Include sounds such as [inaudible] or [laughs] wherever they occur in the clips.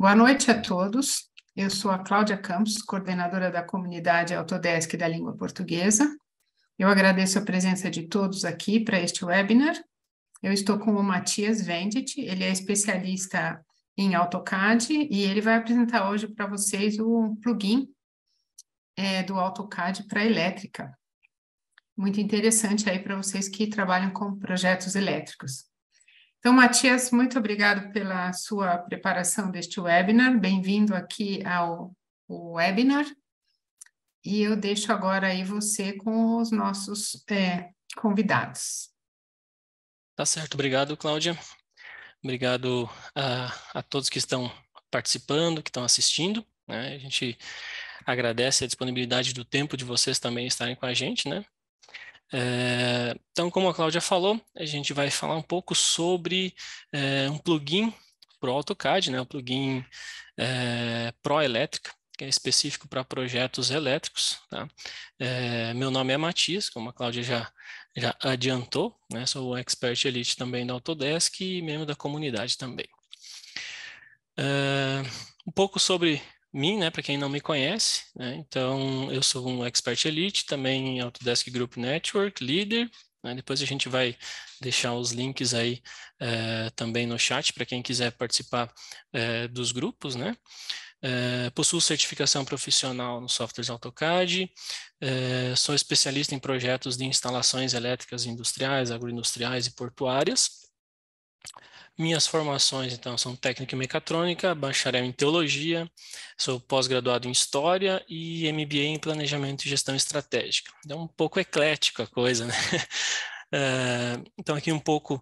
Boa noite a todos. Eu sou a Cláudia Campos, coordenadora da comunidade Autodesk da língua portuguesa. Eu agradeço a presença de todos aqui para este webinar. Eu estou com o Matias Vendit, ele é especialista em AutoCAD e ele vai apresentar hoje para vocês o plugin é, do AutoCAD para elétrica. Muito interessante aí para vocês que trabalham com projetos elétricos. Então, Matias, muito obrigado pela sua preparação deste webinar. Bem-vindo aqui ao, ao webinar. E eu deixo agora aí você com os nossos é, convidados. Tá certo, obrigado, Cláudia. Obrigado a, a todos que estão participando, que estão assistindo. Né? A gente agradece a disponibilidade do tempo de vocês também estarem com a gente, né? É, então, como a Cláudia falou, a gente vai falar um pouco sobre é, um plugin para o AutoCAD, né, um plugin é, Elétrica, que é específico para projetos elétricos. Tá? É, meu nome é Matias, como a Cláudia já, já adiantou, né, sou expert elite também da Autodesk e membro da comunidade também. um pouco sobre mim, né, para quem não me conhece, né, então eu sou um expert elite, também Autodesk Group Network, líder, né, depois a gente vai deixar os links aí eh, também no chat para quem quiser participar eh, dos grupos, né, eh, possuo certificação profissional nos softwares AutoCAD, sou especialista em projetos de instalações elétricas industriais, agroindustriais e portuárias, minhas formações, então, são técnica e mecatrônica, bacharel em teologia, sou pós-graduado em história e MBA em planejamento e gestão estratégica. É um pouco eclética a coisa, né? Uh, [laughs] então, aqui um pouco,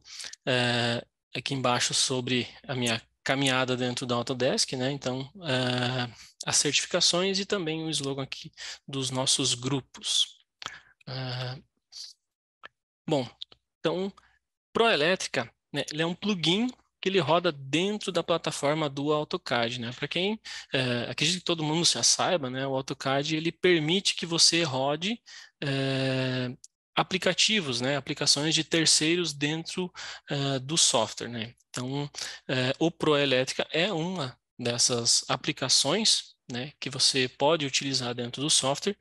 uh, aqui embaixo, sobre a minha caminhada dentro da Autodesk, né? Então, uh, as certificações e também o slogan aqui dos nossos grupos. Uh, bom, então, Proelétrica né? Ele é um plugin que ele roda dentro da plataforma do AutoCAD, né? Para quem é, acredito que todo mundo já saiba, né? O AutoCAD ele permite que você rode é, aplicativos, né? Aplicações de terceiros dentro é, do software, né? Então, é, o ProElétrica é uma dessas aplicações né, que você pode utilizar dentro do software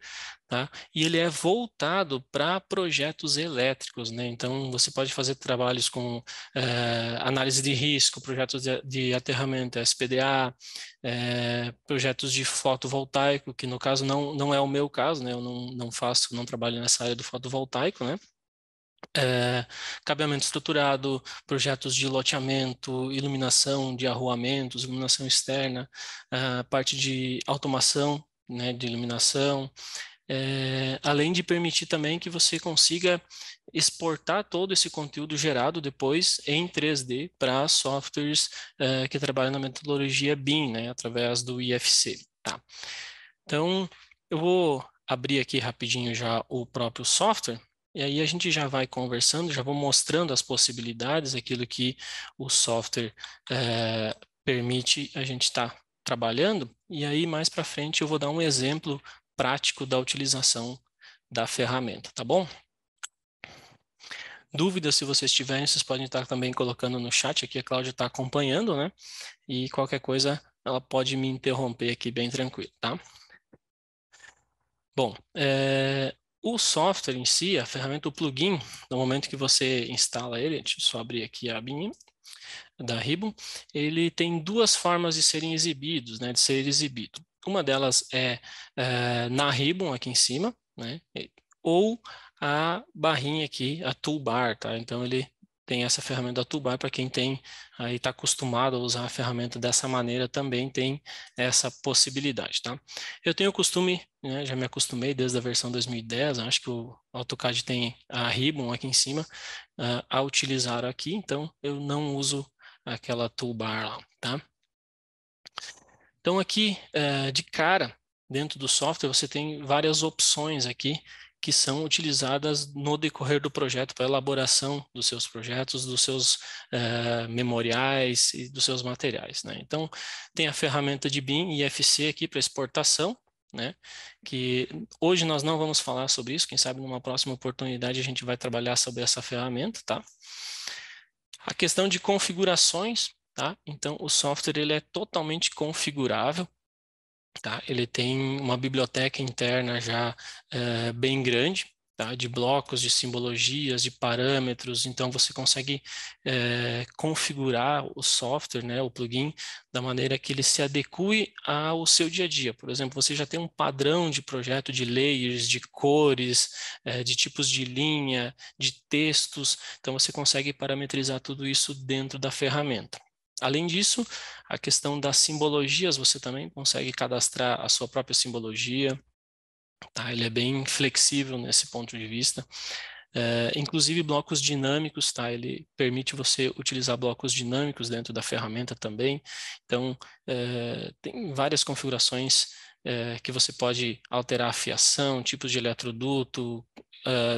tá? E ele é voltado para projetos elétricos, né? Então você pode fazer trabalhos com é, análise de risco, projetos de, de aterramento, SPDA, é, eh, projetos de fotovoltaico, que no caso não, não é o meu caso, né? Eu não, não faço, não trabalho nessa área do fotovoltaico, né? É, cabeamento estruturado, projetos de loteamento, iluminação de arruamentos, iluminação externa, ah, parte de automação né, de iluminação, é, além de permitir também que você consiga exportar todo esse conteúdo gerado depois em 3D para softwares é, que trabalham na metodologia BIM, né, através do IFC. Tá? Então, eu vou abrir aqui rapidinho já o próprio software. E aí a gente já vai conversando, já vou mostrando as possibilidades, aquilo que o software é, permite a gente estar tá trabalhando. E aí mais para frente eu vou dar um exemplo prático da utilização da ferramenta, tá bom? Dúvidas, se vocês tiverem, vocês podem estar também colocando no chat aqui, a Cláudia está acompanhando, né? E qualquer coisa, ela pode me interromper aqui bem tranquilo, tá? Bom, é, o software em si, a ferramenta, o plugin, no momento que você instala ele, deixa eu só abrir aqui a abinha da Ribbon, ele tem duas formas de serem exibidos, né, de ser exibido. Uma delas é, é, na ribbon aqui em cima, né? Ou a barrinha aqui, a toolbar, tá? Então ele tem essa ferramenta da toolbar para quem tem aí está acostumado a usar a ferramenta dessa maneira também tem essa possibilidade, tá? Eu tenho o costume, né, já me acostumei desde a versão 2010, acho que o AutoCAD tem a ribbon aqui em cima uh, a utilizar aqui, então eu não uso aquela toolbar lá, tá? Então aqui, eh, de cara, dentro do software, você tem várias opções aqui que são utilizadas no decorrer do projeto para elaboração dos seus projetos, dos seus uh, memoriais e dos seus materiais. Né? Então, tem a ferramenta de BIM e IFC aqui para exportação, né? que hoje nós não vamos falar sobre isso, quem sabe numa próxima oportunidade a gente vai trabalhar sobre essa ferramenta. Tá? A questão de configurações, Tá? Então, o software ele é totalmente configurável. Tá? Ele tem uma biblioteca interna já é, bem grande, tá? de blocos, de simbologias, de parâmetros. Então, você consegue é, configurar o software, né, o plugin, da maneira que ele se adeque ao seu dia a dia. Por exemplo, você já tem um padrão de projeto de layers, de cores, é, de tipos de linha, de textos. Então, você consegue parametrizar tudo isso dentro da ferramenta. Além disso, a questão das simbologias, você também consegue cadastrar a sua própria simbologia, tá? Ele é bem flexível nesse ponto de vista. É, inclusive blocos dinâmicos, tá? Ele permite você utilizar blocos dinâmicos dentro da ferramenta também. Então, é, tem várias configurações é, que você pode alterar a fiação, tipos de eletroduto,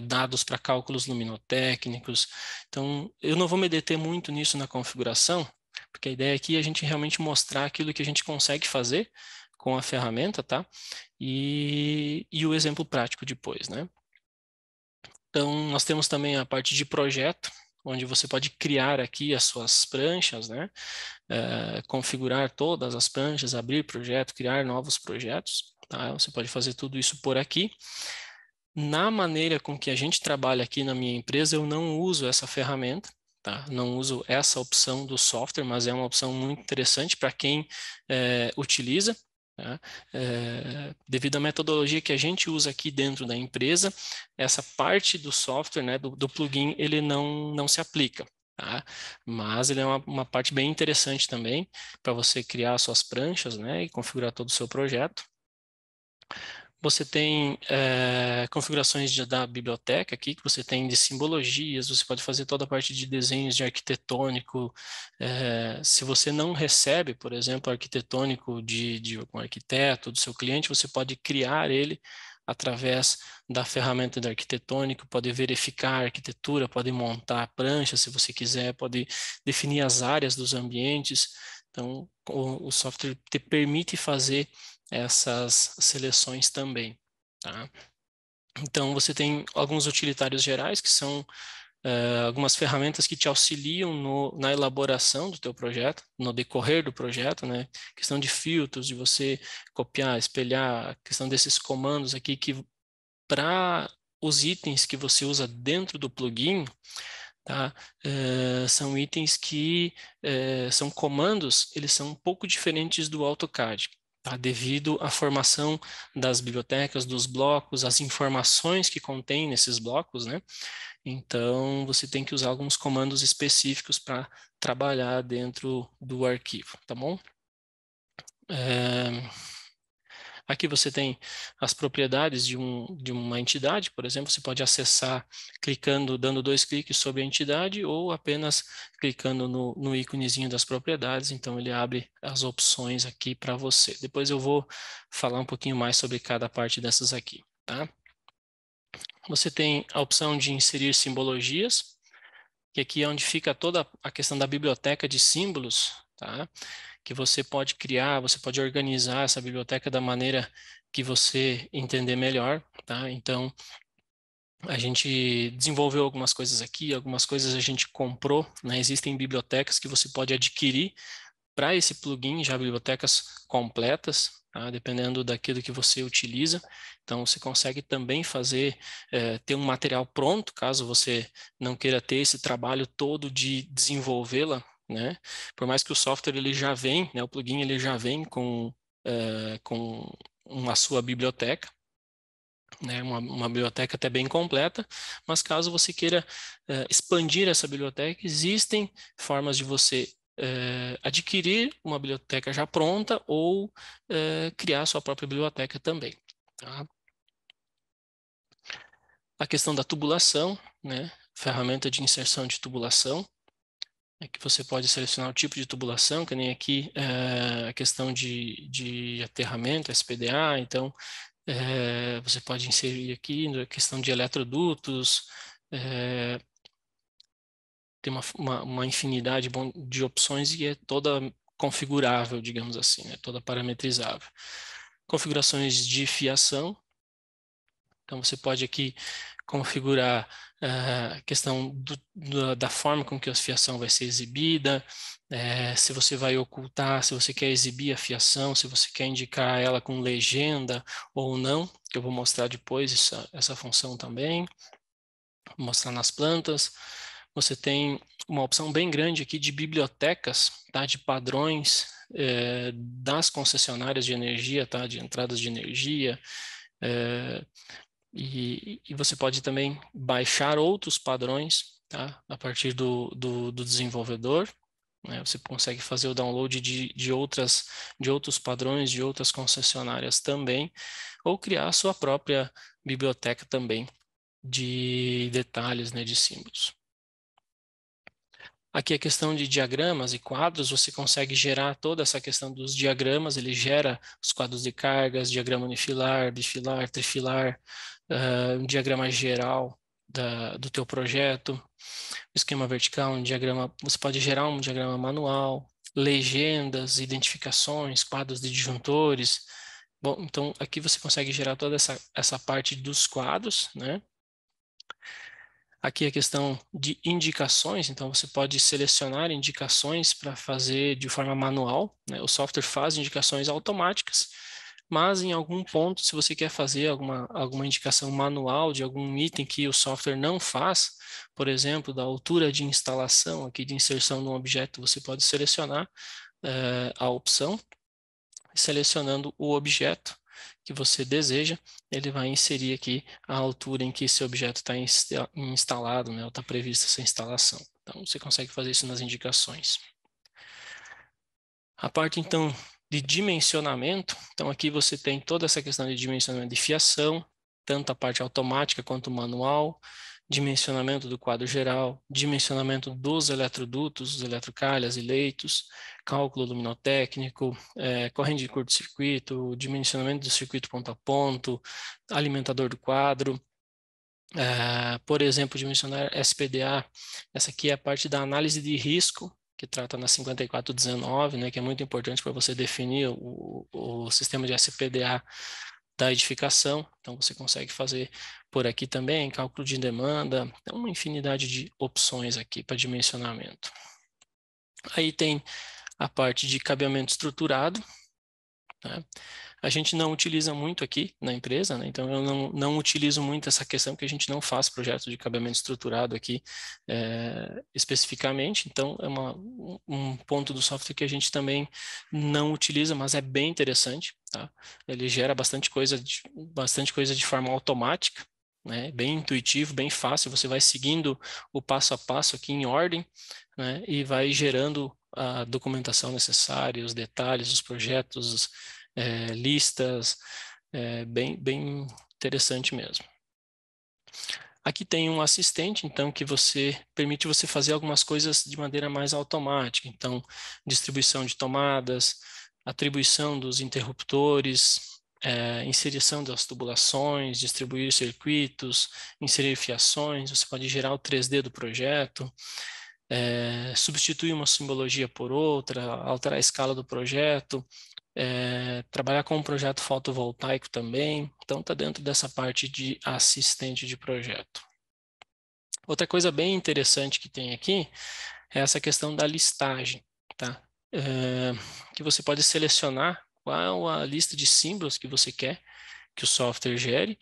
dados para cálculos luminotécnicos. Então, eu não vou me deter muito nisso na configuração, porque a ideia aqui é a gente realmente mostrar aquilo que a gente consegue fazer com a ferramenta, tá? E, e o exemplo prático depois, né? Então, nós temos também a parte de projeto, onde você pode criar aqui as suas pranchas, né? Eh, configurar todas as pranchas, abrir projeto, criar novos projetos, tá? Você pode fazer tudo isso por aqui. Na maneira com que a gente trabalha aqui na minha empresa, eu não uso essa ferramenta, Tá? Não uso essa opção do software, mas é uma opção muito interessante para quem é, utiliza. É, devido à metodologia que a gente usa aqui dentro da empresa, essa parte do software, né, do, do plugin, ele não, não se aplica. Tá? Mas ele é uma, uma, parte bem interessante também para você criar suas pranchas né, e configurar todo o seu projeto. Você tem é, configurações de, da biblioteca aqui, que você tem de simbologias, você pode fazer toda a parte de desenhos de arquitetônico. É, se você não recebe, por exemplo, arquitetônico de, de um arquiteto, do seu cliente, você pode criar ele através da ferramenta de arquitetônico, pode verificar a arquitetura, pode montar a prancha, se você quiser, pode definir as áreas dos ambientes. Então, o, o software te permite fazer essas seleções também. Tá? Então, você tem alguns utilitários gerais, que são uh, algumas ferramentas que te auxiliam no, na elaboração do teu projeto, no decorrer do projeto, né? Questão de filtros, de você copiar, espelhar, questão desses comandos aqui que para os itens que você usa dentro do plugin, tá? Uh, são itens que uh, são comandos, eles são um pouco diferentes do AutoCAD. Tá? devido à formação das bibliotecas, dos blocos, as informações que contém nesses blocos, né? Então, você tem que usar alguns comandos específicos para trabalhar dentro do arquivo, tá bom? É... Aqui você tem as propriedades de, um, de uma entidade, por exemplo, você pode acessar clicando, dando dois cliques sobre a entidade ou apenas clicando no, no íconezinho das propriedades, então ele abre as opções aqui para você. Depois eu vou falar um pouquinho mais sobre cada parte dessas aqui, tá? Você tem a opção de inserir simbologias, que aqui é onde fica toda a questão da biblioteca de símbolos, tá? que você pode criar, você pode organizar essa biblioteca da maneira que você entender melhor, tá? Então, a gente desenvolveu algumas coisas aqui, algumas coisas a gente comprou, né? Existem bibliotecas que você pode adquirir para esse plugin, já bibliotecas completas, tá? dependendo daquilo que você utiliza. Então, você consegue também fazer, eh, ter um material pronto, caso você não queira ter esse trabalho todo de desenvolvê-la, né? Por mais que o software ele já vem, né, o plugin ele já vem com, é, com uma sua biblioteca, né, uma, uma, biblioteca até bem completa, mas caso você queira eh, expandir essa biblioteca, existem formas de você eh, adquirir uma biblioteca já pronta ou eh, criar sua própria biblioteca também. Tá? A questão da tubulação, né, ferramenta de inserção de tubulação, Aqui é você pode selecionar o tipo de tubulação, que nem aqui é, a questão de, de aterramento, SPDA, então é, você pode inserir aqui a questão de eletrodutos, é, tem uma, uma, uma, infinidade de opções e é toda configurável, digamos assim, né, toda parametrizável. Configurações de fiação, então você pode aqui configurar eh, a questão do, do, da forma com que a fiação vai ser exibida, é, se você vai ocultar, se você quer exibir a fiação, se você quer indicar ela com legenda ou não, que eu vou mostrar depois essa, essa função também, vou mostrar nas plantas. Você tem uma opção bem grande aqui de bibliotecas, tá? de padrões é, das concessionárias de energia, tá? de entradas de energia, é, e, e você pode também baixar outros padrões tá? a partir do, do, do desenvolvedor. Né? Você consegue fazer o download de, de, outras, de outros padrões, de outras concessionárias também, ou criar a sua própria biblioteca também de detalhes, né, de símbolos. Aqui a questão de diagramas e quadros, você consegue gerar toda essa questão dos diagramas, ele gera os quadros de cargas, diagrama unifilar, bifilar, trifilar, uh, um diagrama geral da, do teu projeto, esquema vertical, um diagrama, você pode gerar um diagrama manual, legendas, identificações, quadros de disjuntores. Bom, então aqui você consegue gerar toda essa, essa parte dos quadros, né? Aqui a questão de indicações, então você pode selecionar indicações para fazer de forma manual, né? o software faz indicações automáticas, mas em algum ponto, se você quer fazer alguma, alguma indicação manual de algum item que o software não faz, por exemplo, da altura de instalação aqui de inserção de um objeto, você pode selecionar uh, a opção, selecionando o objeto, que você deseja, ele vai inserir aqui a altura em que esse objeto está instalado, né, está prevista essa instalação. Então, você consegue fazer isso nas indicações. A parte, então, de dimensionamento, então aqui você tem toda essa questão de dimensionamento de fiação, tanto a parte automática quanto manual, dimensionamento do quadro geral, dimensionamento dos eletrodutos, dos eletrocalhas e leitos, cálculo luminotécnico, é, corrente de curto-circuito, dimensionamento do circuito ponto a ponto, alimentador do quadro, é, por exemplo, dimensionar SPDA. Essa aqui é a parte da análise de risco que trata na 5419, né, que é muito importante para você definir o, o sistema de SPDA da edificação, então você consegue fazer por aqui também cálculo de demanda, tem uma infinidade de opções aqui para dimensionamento. Aí tem a parte de cabeamento estruturado, né? A gente não utiliza muito aqui na empresa, né? então eu não, não utilizo muito essa questão que a gente não faz projeto de cabeamento estruturado aqui é, especificamente, então é uma, um ponto do software que a gente também não utiliza, mas é bem interessante. Tá? Ele gera bastante coisa, de, bastante coisa de forma automática, né? bem intuitivo, bem fácil, você vai seguindo o passo a passo aqui em ordem, né, e vai gerando a documentação necessária, os detalhes, os projetos, é, listas, é, bem, bem interessante mesmo. Aqui tem um assistente, então, que você permite você fazer algumas coisas de maneira mais automática. Então, distribuição de tomadas, atribuição dos interruptores, é, inserição das tubulações, distribuir circuitos, inserir fiações, você pode gerar o 3D do projeto, é, substituir uma simbologia por outra, alterar a escala do projeto, é, trabalhar com um projeto fotovoltaico também, então está dentro dessa parte de assistente de projeto. Outra coisa bem interessante que tem aqui é essa questão da listagem, tá? É, que você pode selecionar qual a lista de símbolos que você quer que o software gere,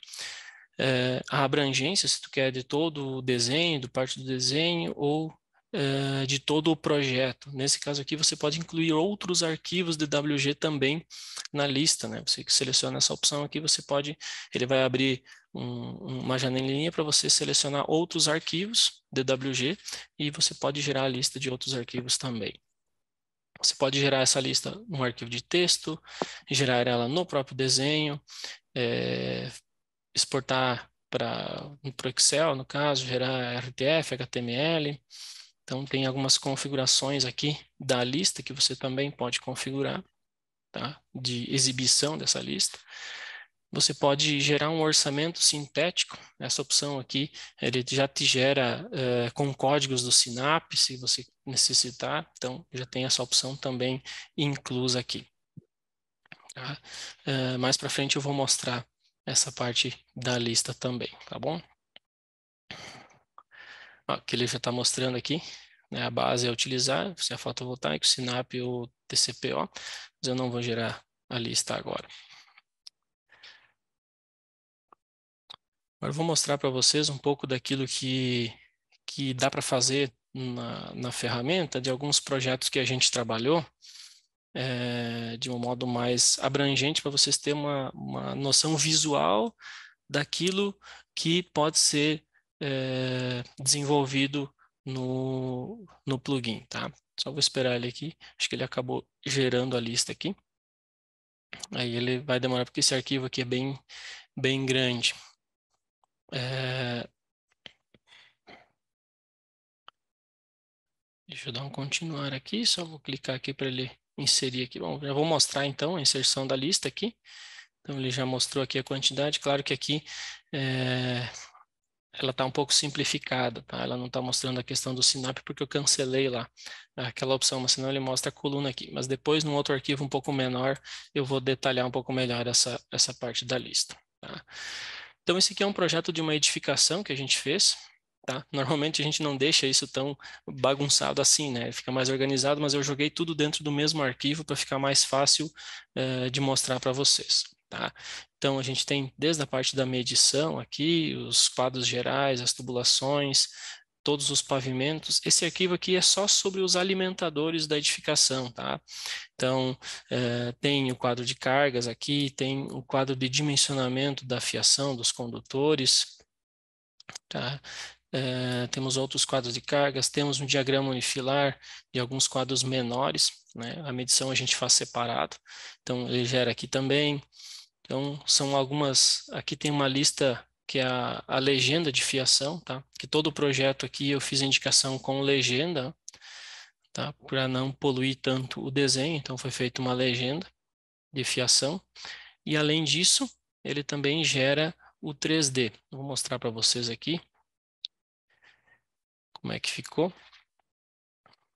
é, a abrangência, se tu quer de todo o desenho, do parte do desenho, ou eh, de todo o projeto. Nesse caso aqui, você pode incluir outros arquivos de WG também na lista, né? Você que seleciona essa opção aqui, você pode, ele vai abrir um, uma janelinha para você selecionar outros arquivos DWG e você pode gerar a lista de outros arquivos também. Você pode gerar essa lista num arquivo de texto, gerar ela no próprio desenho, é, exportar para o Excel, no caso, gerar RTF, HTML, então, tem algumas configurações aqui da lista que você também pode configurar, tá? de exibição dessa lista. Você pode gerar um orçamento sintético. Essa opção aqui, ele já te gera uh, com códigos do SINAP, se você necessitar. Então, já tem essa opção também inclusa aqui. Tá? Uh, mais para frente eu vou mostrar essa parte da lista também, tá bom? que ele já está mostrando aqui. Né? A base é utilizar, se é fotovoltaico, SINAP ou TCPO, mas eu não vou gerar a lista agora. Agora vou mostrar para vocês um pouco daquilo que, que dá para fazer na, na, ferramenta, de alguns projetos que a gente trabalhou é, de um modo mais abrangente para vocês terem uma, uma noção visual daquilo que pode ser é, desenvolvido no, no plugin, tá? Só vou esperar ele aqui, acho que ele acabou gerando a lista aqui. Aí ele vai demorar porque esse arquivo aqui é bem, bem grande. É... Deixa eu dar um continuar aqui, só vou clicar aqui para ele inserir aqui. Bom, já vou mostrar então a inserção da lista aqui. Então ele já mostrou aqui a quantidade. Claro que aqui é, ela está um pouco simplificada, tá? Ela não está mostrando a questão do SINAP porque eu cancelei lá aquela opção, mas senão ele mostra a coluna aqui. Mas depois, num outro arquivo um pouco menor, eu vou detalhar um pouco melhor essa, essa parte da lista, tá? Então, esse aqui é um projeto de uma edificação que a gente fez, tá? Normalmente a gente não deixa isso tão bagunçado assim, né? Fica mais organizado, mas eu joguei tudo dentro do mesmo arquivo para ficar mais fácil eh, de mostrar para vocês. Tá? Então, a gente tem desde a parte da medição aqui, os quadros gerais, as tubulações, todos os pavimentos. Esse arquivo aqui é só sobre os alimentadores da edificação, tá? Então, eh, tem o quadro de cargas aqui, tem o quadro de dimensionamento da fiação, dos condutores, tá? Eh, temos outros quadros de cargas, temos um diagrama unifilar e alguns quadros menores, né? A medição a gente faz separado, então ele gera aqui também. Então, são algumas. Aqui tem uma lista que é a, a legenda de fiação, tá? Que todo o projeto aqui eu fiz a indicação com legenda, tá? Para não poluir tanto o desenho, então foi feita uma legenda de fiação. E além disso, ele também gera o 3D. vou mostrar para vocês aqui como é que ficou.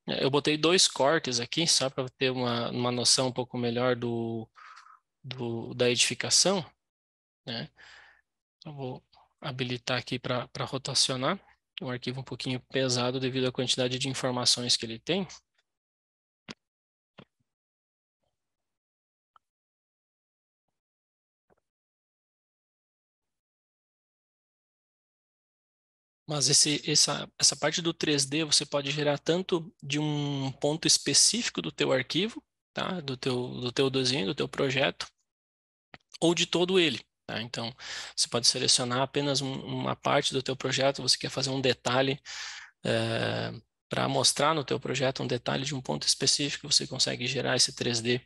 Eu botei dois cortes aqui, só para ter uma, uma noção um pouco melhor do, do, da edificação, né? Eu então, vou habilitar aqui para rotacionar. Um arquivo um pouquinho pesado devido à quantidade de informações que ele tem. Mas esse, essa, essa parte do 3D você pode gerar tanto de um ponto específico do teu arquivo, tá? do, teu, do teu desenho, do teu projeto, ou de todo ele. Tá? Então, você pode selecionar apenas um, uma parte do teu projeto, você quer fazer um detalhe é, eh, para mostrar no teu projeto um detalhe de um ponto específico, você consegue gerar esse 3D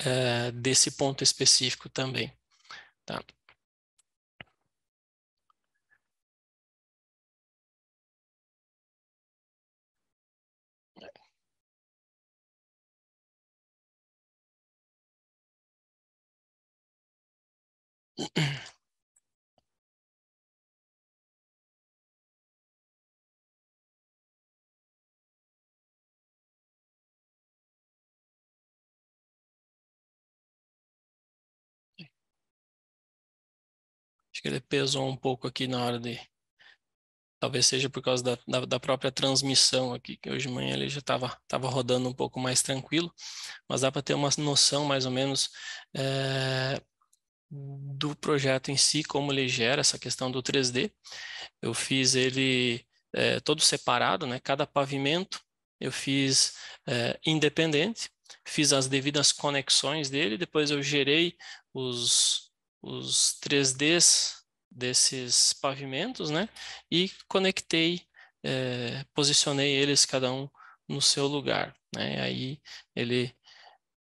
é, eh, desse ponto específico também. Tá? Acho que ele pesou um pouco aqui na hora de. Talvez seja por causa da, da, da própria transmissão aqui, que hoje de manhã ele já estava tava rodando um pouco mais tranquilo, mas dá para ter uma noção mais ou menos é, do projeto em si, como ele gera essa questão do 3D. Eu fiz ele é, todo separado, né? cada pavimento eu fiz é, independente, fiz as devidas conexões dele, depois eu gerei os, os 3Ds desses pavimentos, né? E conectei, é, posicionei eles cada um no seu lugar, né? Aí ele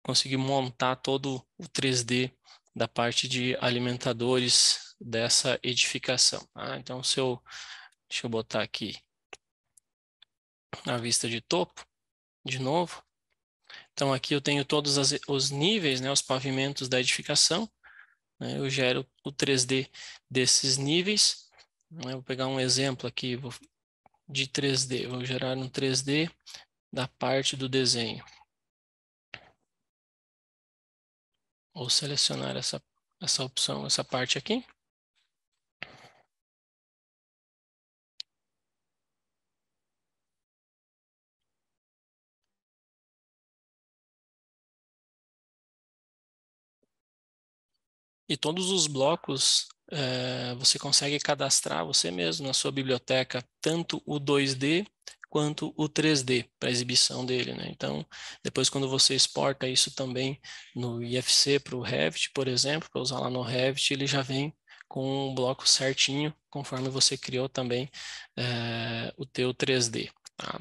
conseguiu montar todo o 3D da parte de alimentadores dessa edificação. Ah, Então, se eu, deixa eu botar aqui a vista de topo, de novo. Então, aqui eu tenho todos as, os níveis, né, os pavimentos da edificação. Né? eu gero o 3D desses níveis. Né? vou pegar um exemplo aqui vou, de 3D. Vou gerar um 3D da parte do desenho. Vou selecionar essa, essa opção, essa parte aqui. E todos os blocos é, você consegue cadastrar você mesmo na sua biblioteca, tanto o 2D quanto o 3D para exibição dele, né? Então, depois quando você exporta isso também no IFC para o Revit, por exemplo, para usar lá no Revit, ele já vem com um bloco certinho, conforme você criou também é, o teu 3D. Tá?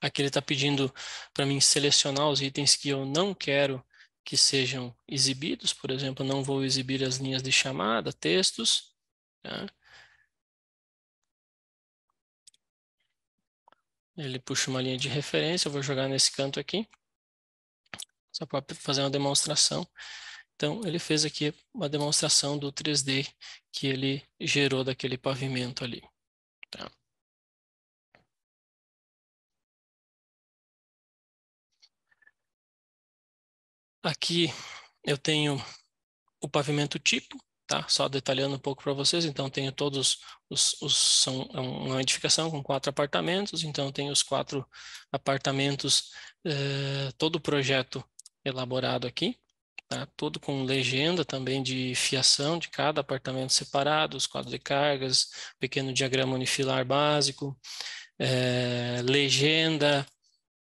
Aqui ele está pedindo para mim selecionar os itens que eu não quero que sejam exibidos, por exemplo, não vou exibir as linhas de chamada, textos, tá? Ele puxa uma linha de referência, eu vou jogar nesse canto aqui, só para fazer uma demonstração. Então, ele fez aqui uma demonstração do 3D que ele gerou daquele pavimento ali. Tá? Aqui eu tenho o pavimento tipo, Tá? Só detalhando um pouco para vocês, então tenho todos os, os, são é uma edificação com quatro apartamentos, então tem os quatro apartamentos, eh, todo o projeto elaborado aqui, tá? Todo com legenda também de fiação de cada apartamento separado, os quadros de cargas, pequeno diagrama unifilar básico, eh, legenda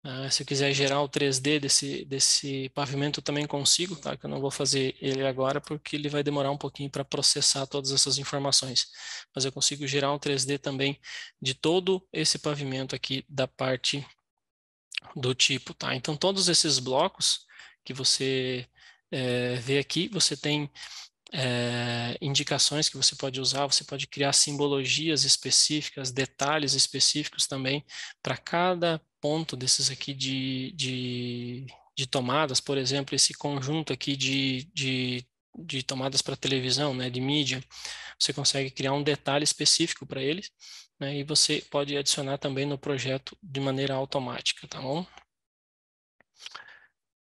Uh, se eu quiser gerar o 3D desse, desse pavimento, eu também consigo, tá? Que eu não vou fazer ele agora, porque ele vai demorar um pouquinho para processar todas essas informações. Mas eu consigo gerar um 3D também de todo esse pavimento aqui da parte do tipo, tá? Então, todos esses blocos que você é, vê aqui, você tem é, indicações que você pode usar, você pode criar simbologias específicas, detalhes específicos também para cada ponto desses aqui de, de, de tomadas, por exemplo, esse conjunto aqui de, de, de tomadas para televisão, né, de mídia, você consegue criar um detalhe específico para eles, né, e você pode adicionar também no projeto de maneira automática, tá bom?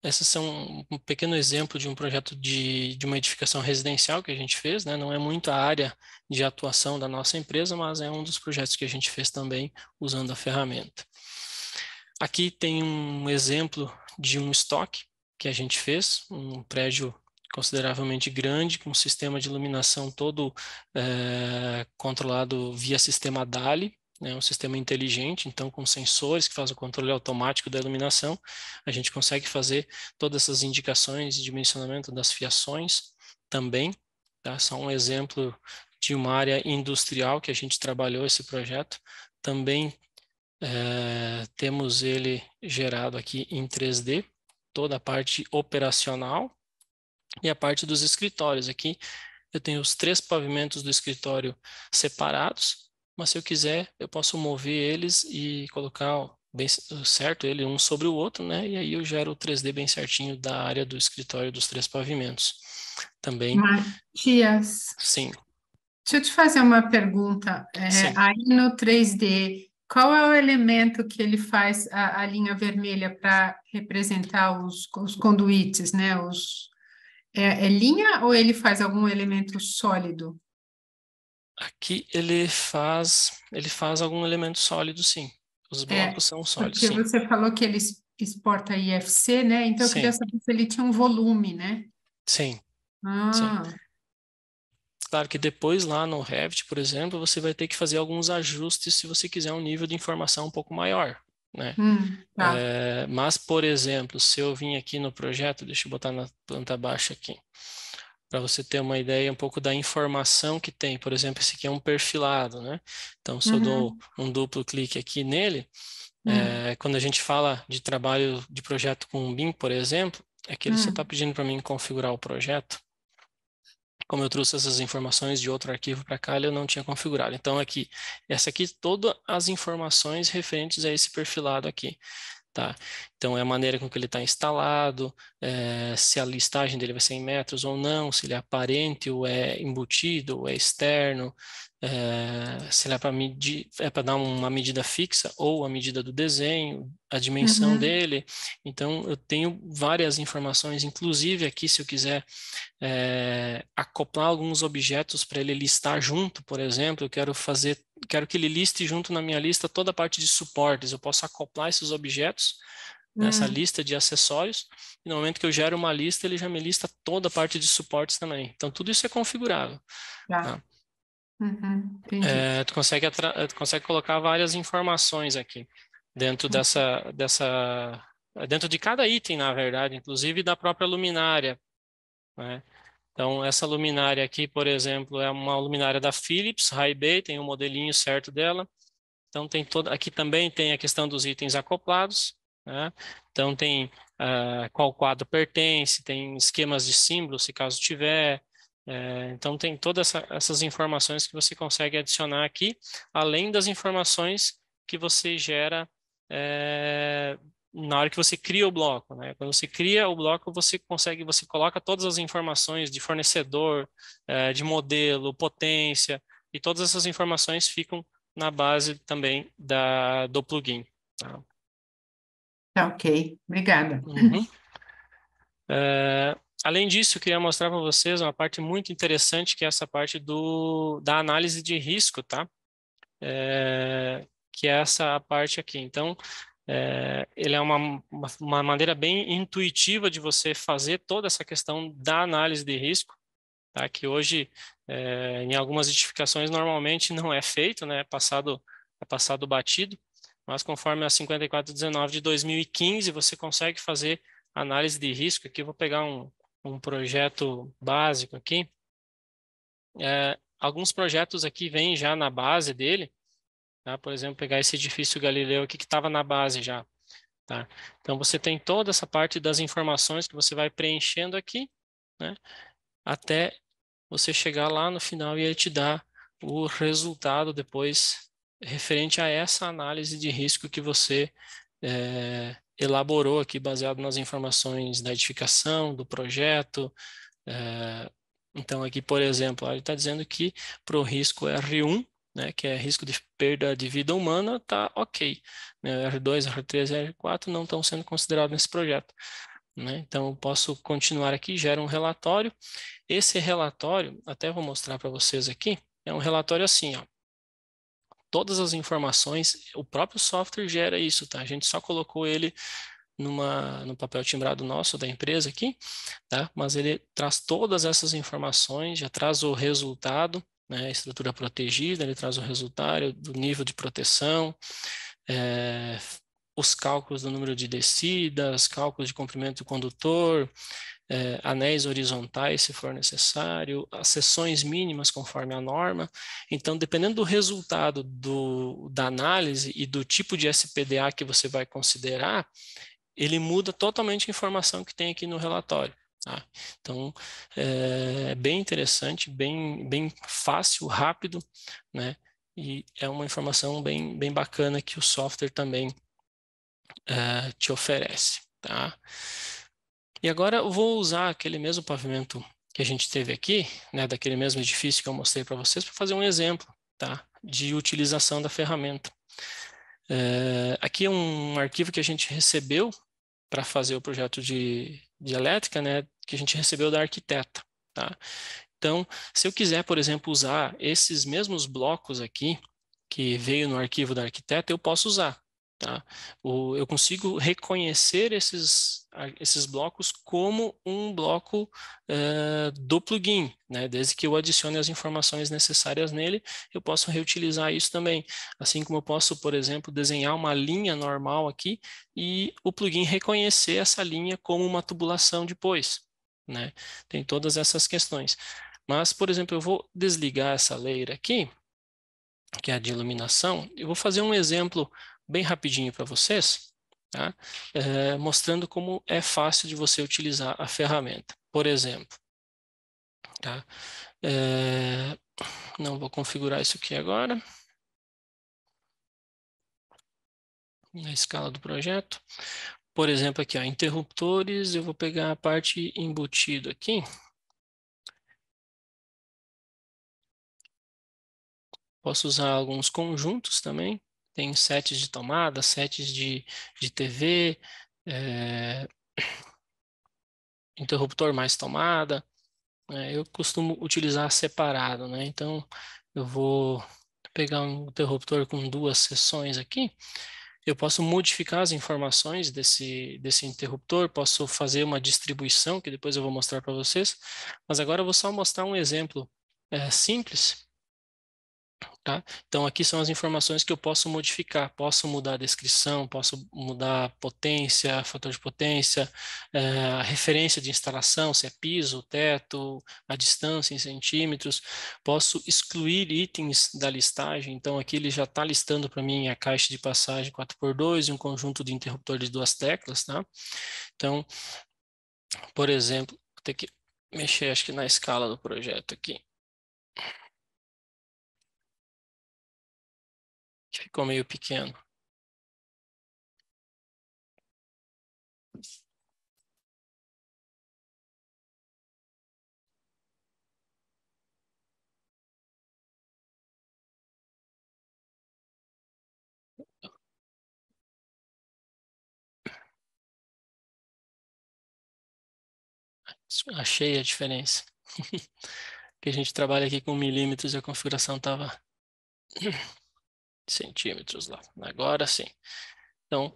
Esses é são um pequeno exemplo de um projeto de, de uma edificação residencial que a gente fez, né? não é muito a área de atuação da nossa empresa, mas é um dos projetos que a gente fez também usando a ferramenta. Aqui tem um exemplo de um estoque que a gente fez, um prédio consideravelmente grande, com um sistema de iluminação todo é, controlado via sistema DALI, né, um sistema inteligente, então com sensores que faz o controle automático da iluminação, a gente consegue fazer todas essas indicações e dimensionamento das fiações também, tá? só um exemplo de uma área industrial que a gente trabalhou esse projeto, também é, temos ele gerado aqui em 3D, toda a parte operacional e a parte dos escritórios. Aqui eu tenho os três pavimentos do escritório separados, mas se eu quiser eu posso mover eles e colocar bem certo ele um sobre o outro, né? E aí eu gero o 3D bem certinho da área do escritório dos três pavimentos. Também. Matias. Sim. Deixa eu te fazer uma pergunta. É, aí no 3D qual é o elemento que ele faz a, a linha vermelha para representar os, os conduítes, né? Os, é, é, linha ou ele faz algum elemento sólido? Aqui ele faz ele faz algum elemento sólido, sim. Os é, blocos é, são sólidos. Porque sim. você falou que ele exporta IFC, né? Então sim. eu queria saber se ele tinha um volume, né? Sim. Ah. sim. Claro que depois lá no Revit, por exemplo, você vai ter que fazer alguns ajustes se você quiser um nível de informação um pouco maior, né? Hum, tá. é, mas, por exemplo, se eu vim aqui no projeto, deixa eu botar na planta baixa aqui, para você ter uma ideia um pouco da informação que tem. Por exemplo, esse aqui é um perfilado, né? Então, se eu dou uhum. um duplo clique aqui nele, uhum. é, hum. quando a gente fala de trabalho de projeto com o BIM, por exemplo, é que ele uhum. só está hum. pedindo para mim configurar o projeto como eu trouxe essas informações de outro arquivo para cá, ele não tinha configurado. Então, aqui, essa aqui, todas as informações referentes a esse perfilado aqui. Tá? Então, é a maneira com que ele está instalado, é, se a listagem dele vai ser em metros ou não, se ele é aparente ou é embutido ou é externo, é, se ela é para é dar uma medida fixa ou a medida do desenho, a dimensão uhum. dele. Então, eu tenho várias informações, inclusive aqui, se eu quiser é, acoplar alguns objetos para ele listar junto, por exemplo, eu quero fazer, quero que ele liste junto na minha lista toda a parte de suportes. Eu posso acoplar esses objetos nessa uhum. lista de acessórios. E no momento que eu gero uma lista, ele já me lista toda a parte de suportes também. Então, tudo isso é configurável. Tá? tá? Uhum, é, tu, consegue é, tu consegue colocar várias informações aqui dentro uhum. dessa, dessa é, dentro de cada item na verdade inclusive da própria luminária né? então essa luminária aqui por exemplo é uma luminária da Philips High bay tem o um modelinho certo dela então tem toda aqui também tem a questão dos itens acoplados né? então tem uh, qual quadro pertence tem esquemas de símbolos se caso tiver é, então, tem todas essa, essas informações que você consegue adicionar aqui, além das informações que você gera é, na hora que você cria o bloco. Né? Quando você cria o bloco, você consegue, você coloca todas as informações de fornecedor, é, de modelo, potência, e todas essas informações ficam na base também da, do plugin. Tá? tá ok, obrigada. Uhum. [laughs] É, Além disso, eu queria mostrar para vocês uma parte muito interessante, que é essa parte do, da análise de risco, tá? É, que é essa parte aqui. Então, é, ele é uma, uma maneira bem intuitiva de você fazer toda essa questão da análise de risco, tá? que hoje, é, em algumas edificações, normalmente não é feito, né? é, passado, é passado batido, mas conforme a 5419 de 2015, você consegue fazer análise de risco. Aqui eu vou pegar um, um projeto básico aqui. É, alguns projetos aqui vêm já na base dele, tá? por exemplo, pegar esse edifício Galileu aqui que estava na base já. Tá? Então, você tem toda essa parte das informações que você vai preenchendo aqui, né? até você chegar lá no final e ele te dá o resultado depois referente a essa análise de risco que você é, elaborou aqui baseado nas informações da edificação, do projeto. É, então, aqui, por exemplo, ele está dizendo que para o risco R1, né, que é risco de perda de vida humana, está ok. Né, R2, R3 R4 não estão sendo considerados nesse projeto. Né? Então, eu posso continuar aqui, gera um relatório. Esse relatório, até vou mostrar para vocês aqui, é um relatório assim, ó todas as informações, o próprio software gera isso, tá? A gente só colocou ele numa, no papel timbrado nosso da empresa aqui, tá? Mas ele traz todas essas informações, já traz o resultado, né? Estrutura protegida, ele traz o resultado do nível de proteção, é, os cálculos do número de descidas, cálculos de comprimento do condutor, é, anéis horizontais, se for necessário, as seções mínimas conforme a norma. Então, dependendo do resultado do, da análise e do tipo de SPDA que você vai considerar, ele muda totalmente a informação que tem aqui no relatório. Tá? Então, é, é bem interessante, bem, bem fácil, rápido, né? E é uma informação bem, bem bacana que o software também uh, te oferece. Tá? E agora eu vou usar aquele mesmo pavimento que a gente teve aqui, né, daquele mesmo edifício que eu mostrei para vocês, para fazer um exemplo tá, de utilização da ferramenta. Uh, aqui é um arquivo que a gente recebeu para fazer o projeto de, de elétrica, né, que a gente recebeu da arquiteta. Tá? Então, se eu quiser, por exemplo, usar esses mesmos blocos aqui, que veio no arquivo da arquiteta, eu posso usar. Tá? O, eu consigo reconhecer esses, esses blocos como um bloco uh, do plugin, né? desde que eu adicione as informações necessárias nele, eu posso reutilizar isso também. Assim como eu posso, por exemplo, desenhar uma linha normal aqui e o plugin reconhecer essa linha como uma tubulação depois. Né? Tem todas essas questões. Mas, por exemplo, eu vou desligar essa leira aqui, que é a de iluminação, eu vou fazer um exemplo bem rapidinho para vocês, tá? é, mostrando como é fácil de você utilizar a ferramenta. Por exemplo, tá? É, não vou configurar isso aqui agora. Na escala do projeto. Por exemplo, aqui, ó, interruptores, eu vou pegar a parte embutida aqui. Posso usar alguns conjuntos também tem sets de tomada, sets de, de TV, é, eh, interruptor mais tomada. É, eu costumo utilizar separado, né? Então, eu vou pegar um interruptor com duas seções aqui. Eu posso modificar as informações desse, desse interruptor, posso fazer uma distribuição, que depois eu vou mostrar para vocês. Mas agora eu vou só mostrar um exemplo é, simples Tá? Então, aqui são as informações que eu posso modificar. Posso mudar a descrição, posso mudar a potência, fator de potência, eh, a referência de instalação, se é piso, teto, a distância em centímetros. Posso excluir itens da listagem. Então, aqui ele já está listando para mim a caixa de passagem 4x2 e um conjunto de interruptor de duas teclas. Tá? Então, por exemplo, vou ter que mexer acho que na escala do projeto aqui. que ficou meio pequeno. Achei a diferença. [laughs] que a gente trabalha aqui com milímetros e a configuração estava centímetros lá. Agora sim. Então,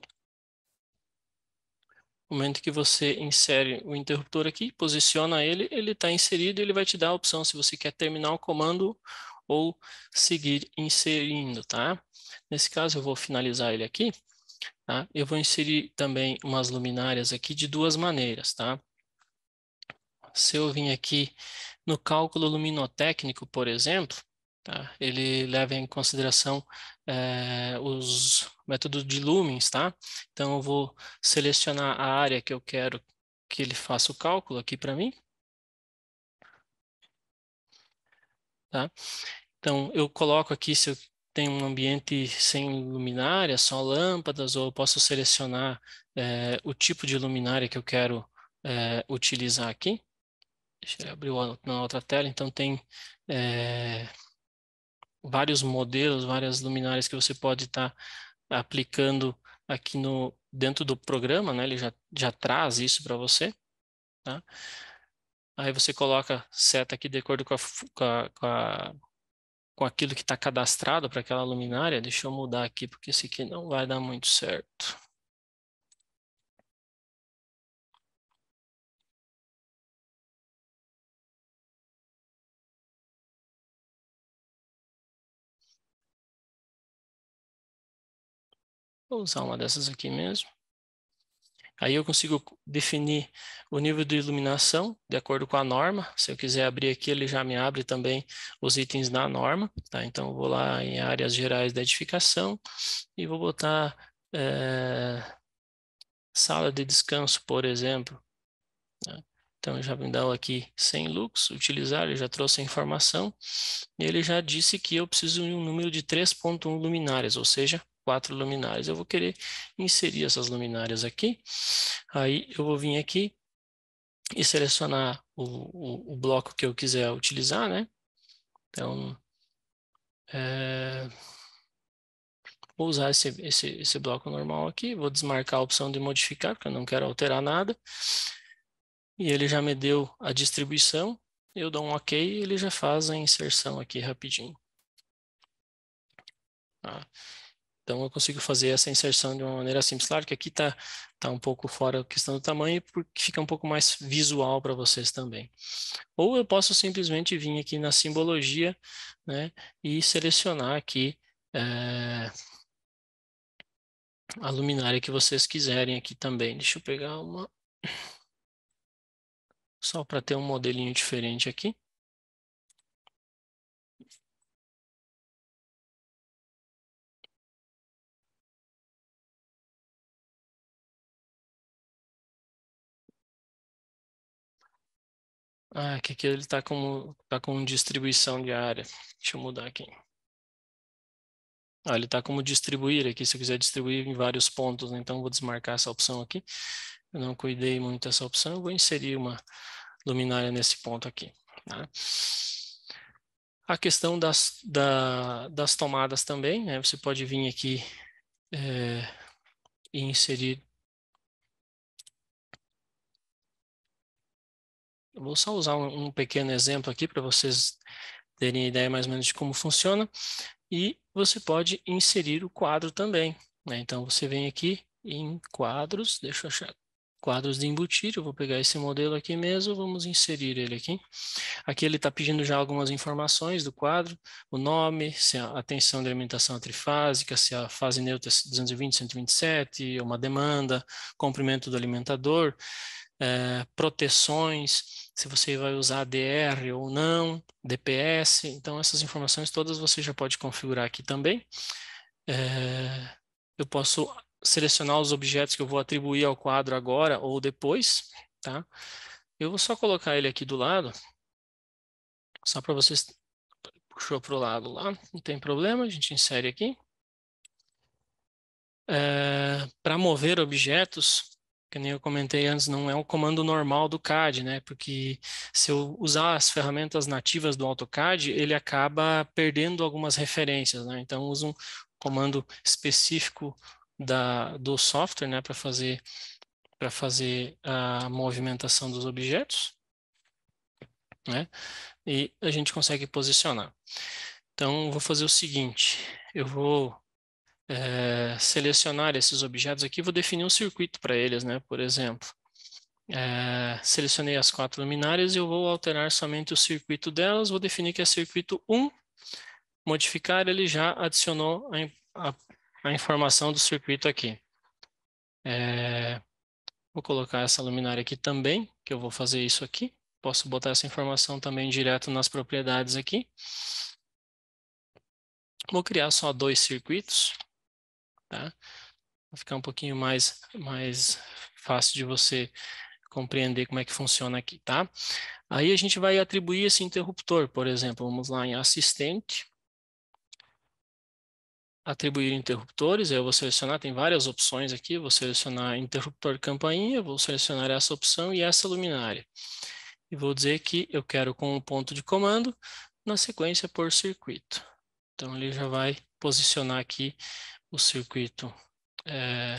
no momento que você insere o interruptor aqui, posiciona ele, ele está inserido e ele vai te dar a opção se você quer terminar o comando ou seguir inserindo, tá? Nesse caso, eu vou finalizar ele aqui. Tá? Eu vou inserir também umas luminárias aqui de duas maneiras, tá? Se eu vim aqui no cálculo luminotécnico, por exemplo, Tá? Ele leva em consideração é, os métodos de lumens, tá? Então, eu vou selecionar a área que eu quero que ele faça o cálculo aqui para mim. Tá? Então, eu coloco aqui se eu tenho um ambiente sem luminária, só lâmpadas, ou eu posso selecionar é, o tipo de luminária que eu quero é, utilizar aqui. Deixa eu abrir na outra tela. Então, tem é, vários modelos, várias luminárias que você pode estar tá aplicando aqui no dentro do programa, né? Ele já, já traz isso para você, tá? Aí você coloca seta aqui de acordo com, a, com, a, com, a, com aquilo que está cadastrado para aquela luminária. Deixa eu mudar aqui, porque esse aqui não vai dar muito certo. Vou usar uma dessas aqui mesmo. Aí eu consigo definir o nível de iluminação de acordo com a norma. Se eu quiser abrir aqui, ele já me abre também os itens na norma. Tá? Então, eu vou lá em áreas gerais da edificação e vou botar é, sala de descanso, por exemplo. Tá? Então, já me dá aqui 100 lux, utilizar, ele já trouxe a informação. E ele já disse que eu preciso de um número de 3.1 luminárias, ou seja, quatro luminárias. Eu vou querer inserir essas luminárias aqui. Aí eu vou vir aqui e selecionar o, o, o bloco que eu quiser utilizar, né? Então, é... vou usar esse, esse, esse bloco normal aqui, vou desmarcar a opção de modificar, porque eu não quero alterar nada. E ele já me deu a distribuição, eu dou um OK e ele já faz a inserção aqui rapidinho. Ah. Então, eu consigo fazer essa inserção de uma maneira simples. Claro que aqui está tá um pouco fora a questão do tamanho, porque fica um pouco mais visual para vocês também. Ou eu posso simplesmente vir aqui na simbologia né, e selecionar aqui é, a luminária que vocês quiserem aqui também. Deixa eu pegar uma... Só para ter um modelinho diferente aqui. Ah, aqui, aqui ele está com, tá com distribuição de área. Deixa eu mudar aqui. Ah, ele está como distribuir aqui, se eu quiser distribuir em vários pontos, né? então vou desmarcar essa opção aqui. Eu não cuidei muito dessa opção, eu vou inserir uma luminária nesse ponto aqui. Tá? A questão das, da, das tomadas também, né? você pode vir aqui é, e inserir vou só usar um, um pequeno exemplo aqui para vocês terem ideia mais ou menos de como funciona. E você pode inserir o quadro também. Né? Então, você vem aqui em quadros, deixa eu achar quadros de embutir, eu vou pegar esse modelo aqui mesmo, vamos inserir ele aqui. Aqui ele está pedindo já algumas informações do quadro, o nome, se a tensão de alimentação trifásica, se a fase neutra é 220, 127, uma demanda, comprimento do alimentador, eh, proteções, se você vai usar DR ou não, DPS. Então, essas informações todas você já pode configurar aqui também. É, eu posso selecionar os objetos que eu vou atribuir ao quadro agora ou depois, tá? Eu vou só colocar ele aqui do lado, só para vocês... Puxou para o lado lá, não tem problema, a gente insere aqui. É, para mover objetos, que nem eu comentei antes, não é um comando normal do CAD, né? Porque se eu usar as ferramentas nativas do AutoCAD, ele acaba perdendo algumas referências, né? Então, usa um comando específico da, do software, né? Para fazer, para fazer a movimentação dos objetos, né? E a gente consegue posicionar. Então, vou fazer o seguinte, eu vou é, selecionar esses objetos aqui, vou definir um circuito para eles, né? Por exemplo, é, selecionei as quatro luminárias e eu vou alterar somente o circuito delas, vou definir que é circuito 1, modificar, ele já adicionou a, a, a informação do circuito aqui. É, vou colocar essa luminária aqui também, que eu vou fazer isso aqui. Posso botar essa informação também direto nas propriedades aqui. Vou criar só dois circuitos tá? Vai ficar um pouquinho mais, mais fácil de você compreender como é que funciona aqui, tá? Aí a gente vai atribuir esse interruptor, por exemplo, vamos lá em assistente, atribuir interruptores, eu vou selecionar, tem várias opções aqui, vou selecionar interruptor campainha, vou selecionar essa opção e essa luminária. E vou dizer que eu quero com o um ponto de comando, na sequência por circuito. Então ele já vai posicionar aqui o circuito, é,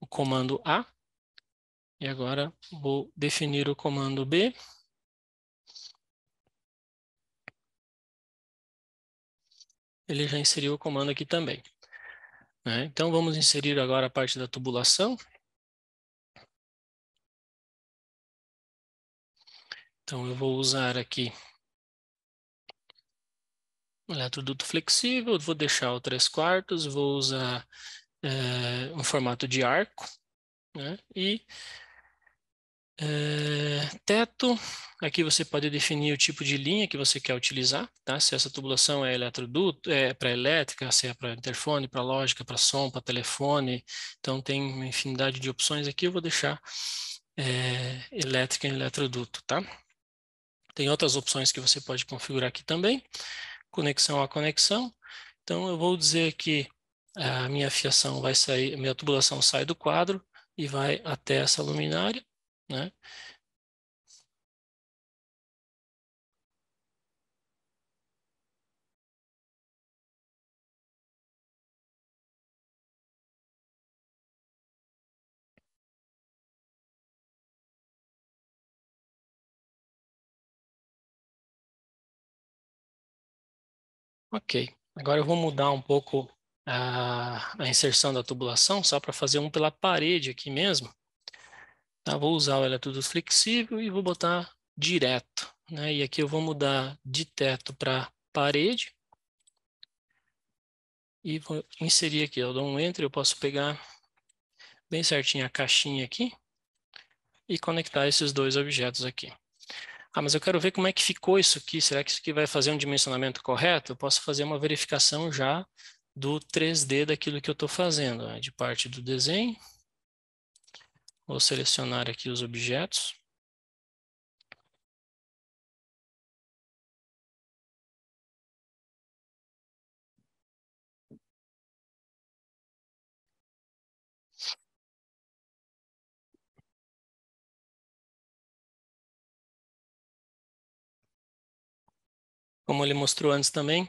o comando A. E agora vou definir o comando B. Ele já inseriu o comando aqui também. Né? Então vamos inserir agora a parte da tubulação. Então eu vou usar aqui eletroduto é flexível, vou deixar o 3 quartos, vou usar é, um formato de arco, né? E é, teto, aqui você pode definir o tipo de linha que você quer utilizar, tá? Se essa tubulação é eletroduto, é para elétrica, se é para interfone, para lógica, para som, para telefone, então tem uma infinidade de opções aqui, eu vou deixar é, elétrica e eletroduto, tá? Tem outras opções que você pode configurar aqui também conexão a conexão. Então, eu vou dizer que eh, a minha fiação vai sair, minha tubulação sai do quadro e vai até essa luminária, né? Ok. Agora eu vou mudar um pouco a, a inserção da tubulação, só para fazer um pela parede aqui mesmo. Tá, vou usar o eletrodo flexível e vou botar direto. Né? E aqui eu vou mudar de teto para parede. E vou inserir aqui, eu dou um enter, eu posso pegar bem certinho a caixinha aqui e conectar esses dois objetos aqui. Ah, mas eu quero ver como é que ficou isso aqui. Será que isso aqui vai fazer um dimensionamento correto? Eu posso fazer uma verificação já do 3D daquilo que eu estou fazendo, né? de parte do desenho. Vou selecionar aqui os objetos. como ele mostrou antes também,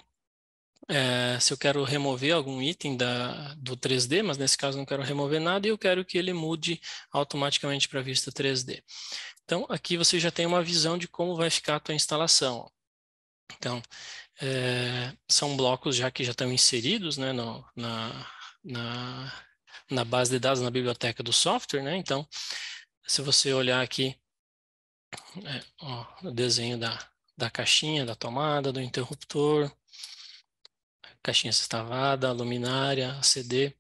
é, se eu quero remover algum item da, do 3D, mas nesse caso não quero remover nada, e eu quero que ele mude automaticamente para vista 3D. Então, aqui você já tem uma visão de como vai ficar a tua instalação. Então, é, são blocos já que já estão inseridos né, no, na, na, na base de dados, na biblioteca do software. Né? Então, se você olhar aqui, é, ó, o desenho da, da caixinha, da tomada, do interruptor, caixinha sextavada, luminária, CD,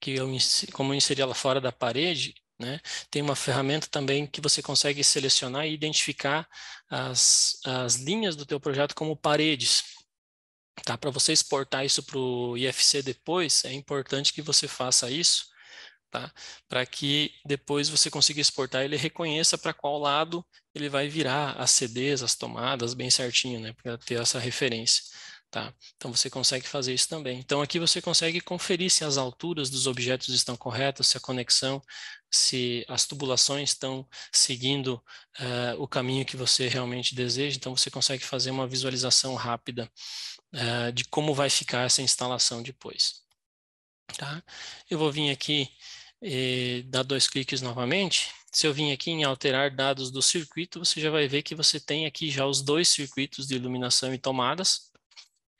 que eu, como eu inseri ela fora da parede, né, tem uma ferramenta também que você consegue selecionar e identificar as, as linhas do teu projeto como paredes. Tá? Para você exportar isso para o IFC depois, é importante que você faça isso tá? Para que depois você consiga exportar, ele reconheça para qual lado ele vai virar as CDs, as tomadas bem certinho, né? Para ter essa referência. Tá? Então você consegue fazer isso também. Então aqui você consegue conferir se as alturas dos objetos estão corretas, se a conexão, se as tubulações estão seguindo uh, o caminho que você realmente deseja. Então você consegue fazer uma visualização rápida uh, de como vai ficar essa instalação depois. Tá? Eu vou vir aqui e dá dois cliques novamente, se eu vim aqui em alterar dados do circuito, você já vai ver que você tem aqui já os dois circuitos de iluminação e tomadas,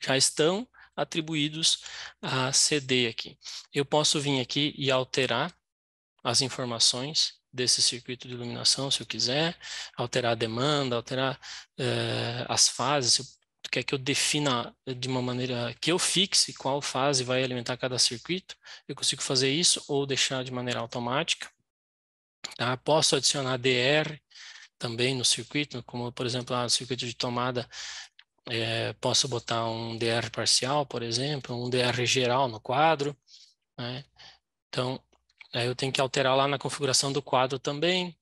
já estão atribuídos a CD aqui. Eu posso vir aqui e alterar as informações desse circuito de iluminação, se eu quiser, alterar a demanda, alterar eh, as fases, se eu quer que eu defina de uma maneira que eu fixe qual fase vai alimentar cada circuito, eu consigo fazer isso ou deixar de maneira automática. Tá? Posso adicionar DR também no circuito, como por exemplo, ah, no circuito de tomada, é, posso botar um DR parcial, por exemplo, um DR geral no quadro. Né? Então, aí eu tenho que alterar lá na configuração do quadro também.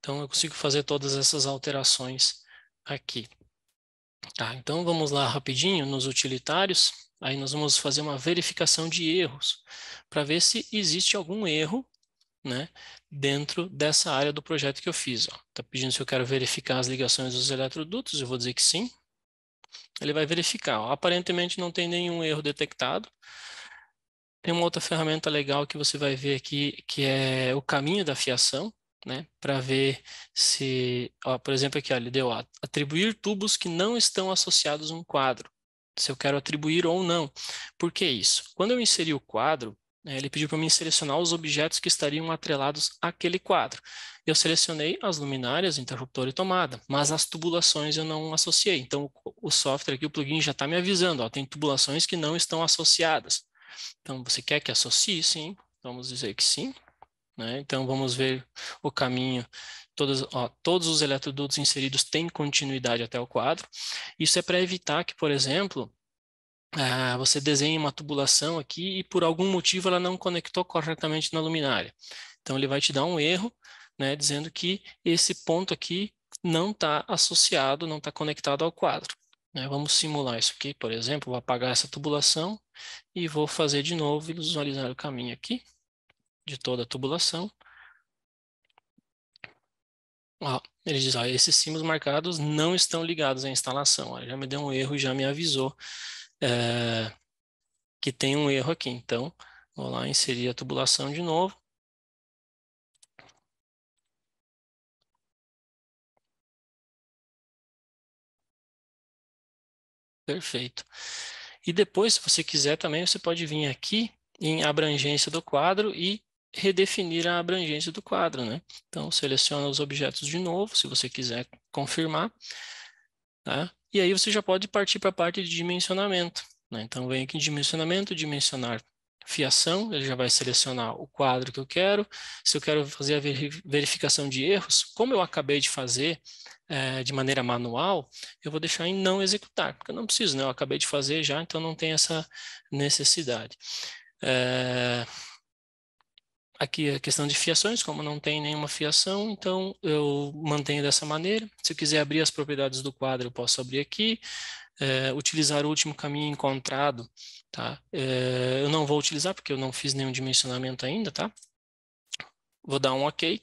Então, eu consigo fazer todas essas alterações aqui. Tá, então vamos lá rapidinho nos utilitários. Aí nós vamos fazer uma verificação de erros para ver se existe algum erro né, dentro dessa área do projeto que eu fiz. Está pedindo se eu quero verificar as ligações dos eletrodutos, eu vou dizer que sim. Ele vai verificar. Ó, aparentemente não tem nenhum erro detectado. Tem uma outra ferramenta legal que você vai ver aqui, que é o caminho da fiação né, para ver se, ó, por exemplo, aqui ó, ele deu ó, atribuir tubos que não estão associados a um quadro, se eu quero atribuir ou não. Por que isso? Quando eu inseri o quadro, né, ele pediu para mim selecionar os objetos que estariam atrelados àquele quadro. Eu selecionei as luminárias, interruptor e tomada, mas as tubulações eu não associei. Então, o software aqui, o plugin já está me avisando, ó, tem tubulações que não estão associadas. Então, você quer que associe? Sim, vamos dizer que sim. Né? Então, vamos ver o caminho. Todos, ó, todos os eletrodutos inseridos têm continuidade até o quadro. Isso é para evitar que, por exemplo, ah, você desenhe uma tubulação aqui e por algum motivo ela não conectou corretamente na luminária. Então, ele vai te dar um erro, né, dizendo que esse ponto aqui não está associado, não está conectado ao quadro. Né? Vamos simular isso aqui, por exemplo, vou apagar essa tubulação e vou fazer de novo, visualizar o caminho aqui de toda a tubulação. Ó, ele diz, ó, esses símbolos marcados não estão ligados à instalação. Ó, já me deu um erro, e já me avisou é, que tem um erro aqui. Então, vou lá inserir a tubulação de novo. Perfeito. E depois, se você quiser também, você pode vir aqui em abrangência do quadro e redefinir a abrangência do quadro, né? Então, seleciona os objetos de novo, se você quiser confirmar, tá? E aí você já pode partir para a parte de dimensionamento, né? Então, vem aqui em dimensionamento, dimensionar fiação, ele já vai selecionar o quadro que eu quero, se eu quero fazer a verificação de erros, como eu acabei de fazer é, de maneira manual, eu vou deixar em não executar, porque eu não preciso, né? Eu acabei de fazer já, então não tem essa necessidade. É... Aqui a questão de fiações, como não tem nenhuma fiação, então eu mantenho dessa maneira. Se eu quiser abrir as propriedades do quadro, eu posso abrir aqui. É, utilizar o último caminho encontrado, tá? É, eu não vou utilizar porque eu não fiz nenhum dimensionamento ainda, tá? Vou dar um OK.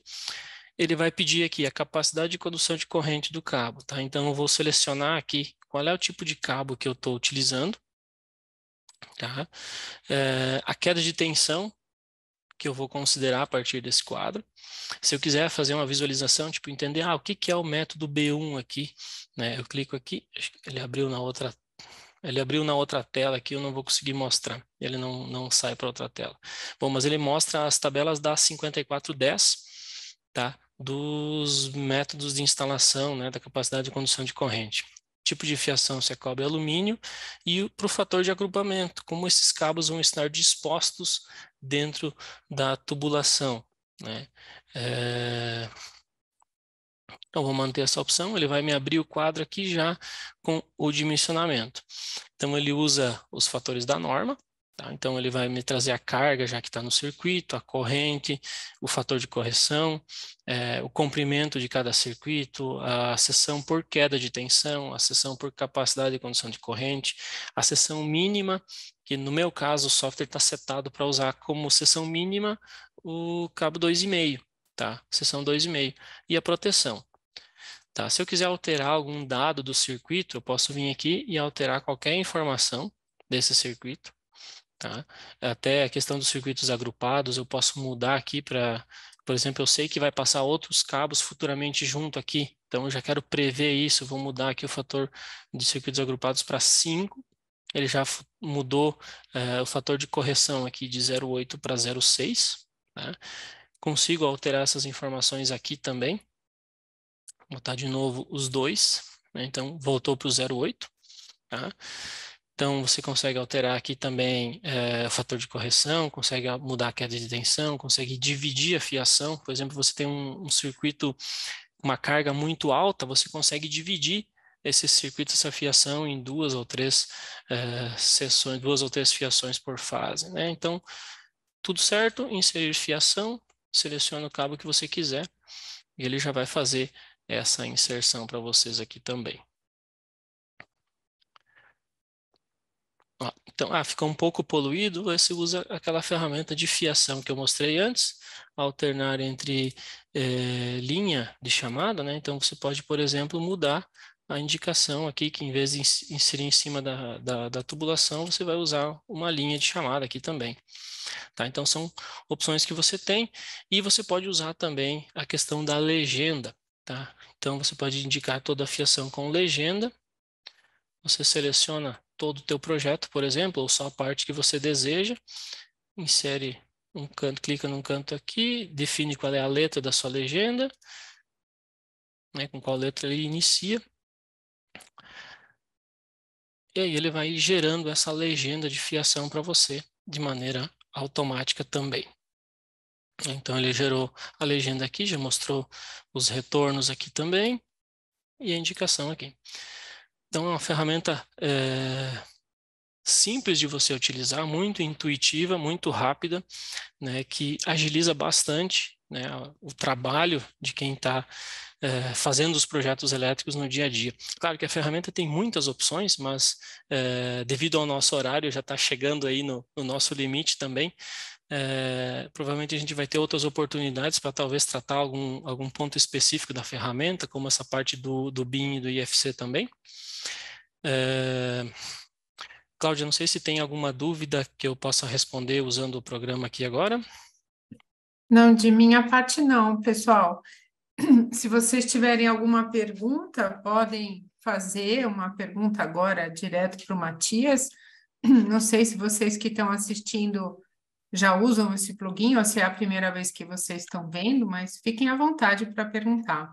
Ele vai pedir aqui a capacidade de condução de corrente do cabo, tá? Então eu vou selecionar aqui qual é o tipo de cabo que eu estou utilizando, tá? É, a queda de tensão, que eu vou considerar a partir desse quadro. Se eu quiser fazer uma visualização, tipo entender ah, o que, que é o método B1 aqui, né? Eu clico aqui, ele abriu na outra ele abriu na outra tela aqui, eu não vou conseguir mostrar. Ele não, não sai para outra tela. Bom, mas ele mostra as tabelas da 5410, tá? Dos métodos de instalação, né? Da capacidade de condução de corrente tipo de fiação, se é cobre alumínio, e para o fator de agrupamento, como esses cabos vão estar dispostos dentro da tubulação. Né? É... Então, vou manter essa opção, ele vai me abrir o quadro aqui já com o dimensionamento. Então, ele usa os fatores da norma, Tá? Então, ele vai me trazer a carga, já que está no circuito, a corrente, o fator de correção, é, o comprimento de cada circuito, a seção por queda de tensão, a seção por capacidade de condução de corrente, a seção mínima, que no meu caso o software está setado para usar como seção mínima o cabo 2,5, tá? Seção 2,5 e a proteção. Tá? Se eu quiser alterar algum dado do circuito, eu posso vir aqui e alterar qualquer informação desse circuito. Tá? Até a questão dos circuitos agrupados, eu posso mudar aqui para, por exemplo, eu sei que vai passar outros cabos futuramente junto aqui, então eu já quero prever isso, vou mudar aqui o fator de circuitos agrupados para 5, ele já mudou uh, o fator de correção aqui de 0,8 para 0,6. Tá? Consigo alterar essas informações aqui também. Vou botar de novo os dois, né? então voltou para o 0,8. Tá? Então, você consegue alterar aqui também é, o fator de correção, consegue mudar a queda de tensão, consegue dividir a fiação. Por exemplo, você tem um, um circuito com uma carga muito alta, você consegue dividir esse circuito, essa fiação em duas ou três é, sessões, duas ou três fiações por fase. Né? Então, tudo certo, inserir fiação, seleciona o cabo que você quiser e ele já vai fazer essa inserção para vocês aqui também. Então, ah, ficou um pouco poluído, você usa aquela ferramenta de fiação que eu mostrei antes, alternar entre eh, linha de chamada, né? Então, você pode, por exemplo, mudar a indicação aqui, que em vez de inserir em cima da, da, da tubulação, você vai usar uma linha de chamada aqui também. Tá? Então, são opções que você tem e você pode usar também a questão da legenda. Tá? Então, você pode indicar toda a fiação com legenda. Você seleciona todo o teu projeto, por exemplo, ou só a parte que você deseja. Insere um canto, clica num canto aqui, define qual é a letra da sua legenda, né, com qual letra ele inicia. E aí ele vai gerando essa legenda de fiação para você de maneira automática também. Então ele gerou a legenda aqui, já mostrou os retornos aqui também e a indicação aqui. Então, é uma ferramenta é, simples de você utilizar, muito intuitiva, muito rápida, né, que agiliza bastante né, o trabalho de quem está é, eh, fazendo os projetos elétricos no dia a dia. Claro que a ferramenta tem muitas opções, mas é, devido ao nosso horário, já está chegando aí no, no, nosso limite também. É, provavelmente a gente vai ter outras oportunidades para talvez tratar algum, algum ponto específico da ferramenta, como essa parte do, do BIM e do IFC também. É... Cláudia, não sei se tem alguma dúvida que eu possa responder usando o programa aqui agora. Não, de minha parte não, pessoal. [clears throat] Se vocês tiverem alguma pergunta, podem fazer uma pergunta agora direto para o Matias. [clears throat] Não sei se vocês que estão assistindo já usam esse plugin ou se é a primeira vez que vocês estão vendo, mas fiquem à vontade para perguntar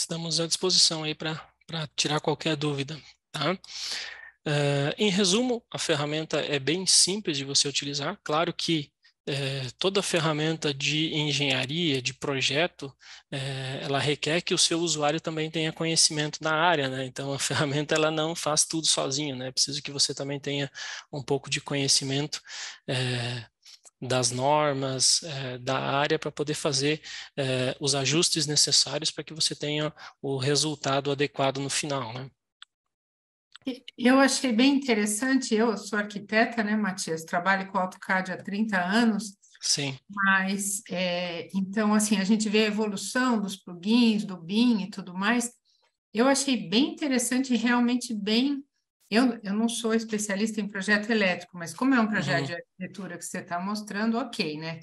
estamos à disposição aí para tirar qualquer dúvida, tá? Uh, em resumo, a ferramenta é bem simples de você utilizar. Claro que eh, toda ferramenta de engenharia, de projeto, eh, ela requer que o seu usuário também tenha conhecimento da área, né? Então, a [laughs] ferramenta ela não faz tudo sozinha, né? É preciso que você também tenha um pouco de conhecimento eh, das normas, eh, da área, para poder fazer eh, os ajustes necessários para que você tenha o resultado adequado no final, né? Eu achei bem interessante, eu sou arquiteta, né, Matias? Trabalho com AutoCAD há 30 anos. Sim. Mas, é, então, assim, a gente vê a evolução dos plugins, do BIM e tudo mais. Eu achei bem interessante e realmente bem eu, eu não sou especialista em projeto elétrico, mas como é um projeto uhum. de arquitetura que você está mostrando, ok, né?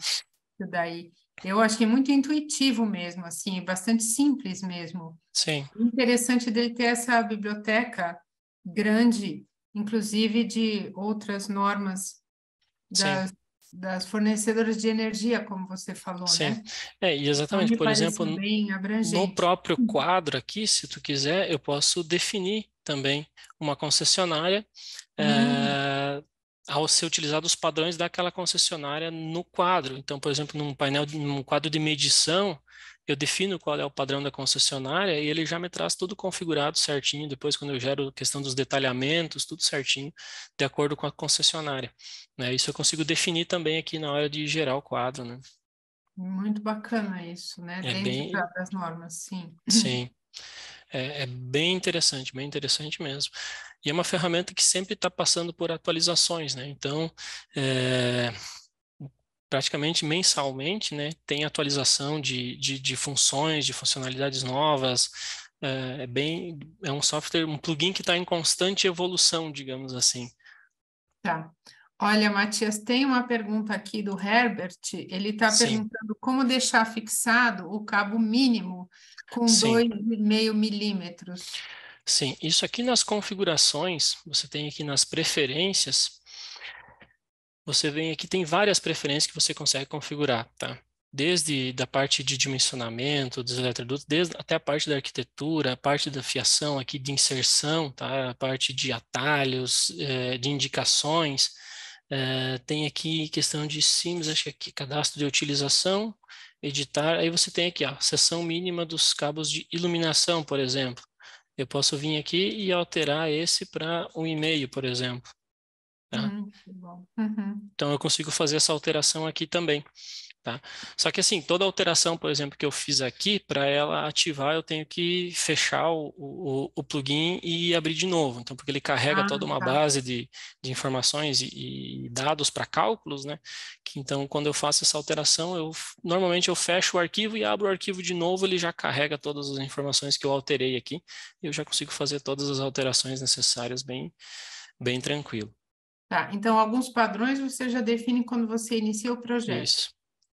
E daí eu acho que é muito intuitivo mesmo, assim, bastante simples mesmo. Sim. Interessante dele ter essa biblioteca grande, inclusive de outras normas das, das fornecedoras de energia, como você falou, Sim. né? É, e exatamente, por exemplo, no próprio uhum. quadro aqui, se tu quiser, eu posso definir também uma concessionária, uhum. é, ao ser utilizado os padrões daquela concessionária no quadro. Então, por exemplo, num painel, num quadro de medição, eu defino qual é o padrão da concessionária e ele já me traz tudo configurado certinho, depois quando eu gero a questão dos detalhamentos, tudo certinho, de acordo com a concessionária. Né? Isso eu consigo definir também aqui na hora de gerar o quadro, né? Muito bacana isso, né? É Dentro bem... das normas, sim. Sim. É, é bem interessante, bem interessante mesmo. E é uma ferramenta que sempre está passando por atualizações, né? Então, é, praticamente mensalmente, né, tem atualização de, de, de funções, de funcionalidades novas, é, é bem é um software um plugin que está em constante evolução digamos assim tá Olha, Matias, tem uma pergunta aqui do Herbert. Ele está perguntando como deixar fixado o cabo mínimo com 2,5 milímetros. Sim, isso aqui nas configurações, você tem aqui nas preferências, você vem aqui, tem várias preferências que você consegue configurar, tá? Desde da parte de dimensionamento dos eletrodutos, desde, até a parte da arquitetura, a parte da fiação aqui de inserção, tá? A parte de atalhos, eh, de indicações, é, tem aqui questão de SIMs, acho que aqui cadastro de utilização, editar. Aí você tem aqui a seção mínima dos cabos de iluminação, por exemplo. Eu posso vir aqui e alterar esse para um e-mail, por exemplo. Tá? Hum, uhum. Então eu consigo fazer essa alteração aqui também. Tá? Só que assim, toda alteração, por exemplo, que eu fiz aqui, para ela ativar, eu tenho que fechar o, o, o, plugin e abrir de novo. Então, porque ele carrega ah, toda uma tá. base de, de informações e, e dados para cálculos, né? Que, então, quando eu faço essa alteração, eu normalmente eu fecho o arquivo e abro o arquivo de novo, ele já carrega todas as informações que eu alterei aqui. E eu já consigo fazer todas as alterações necessárias bem, bem tranquilo. Tá, então alguns padrões você já define quando você inicia o projeto. Isso.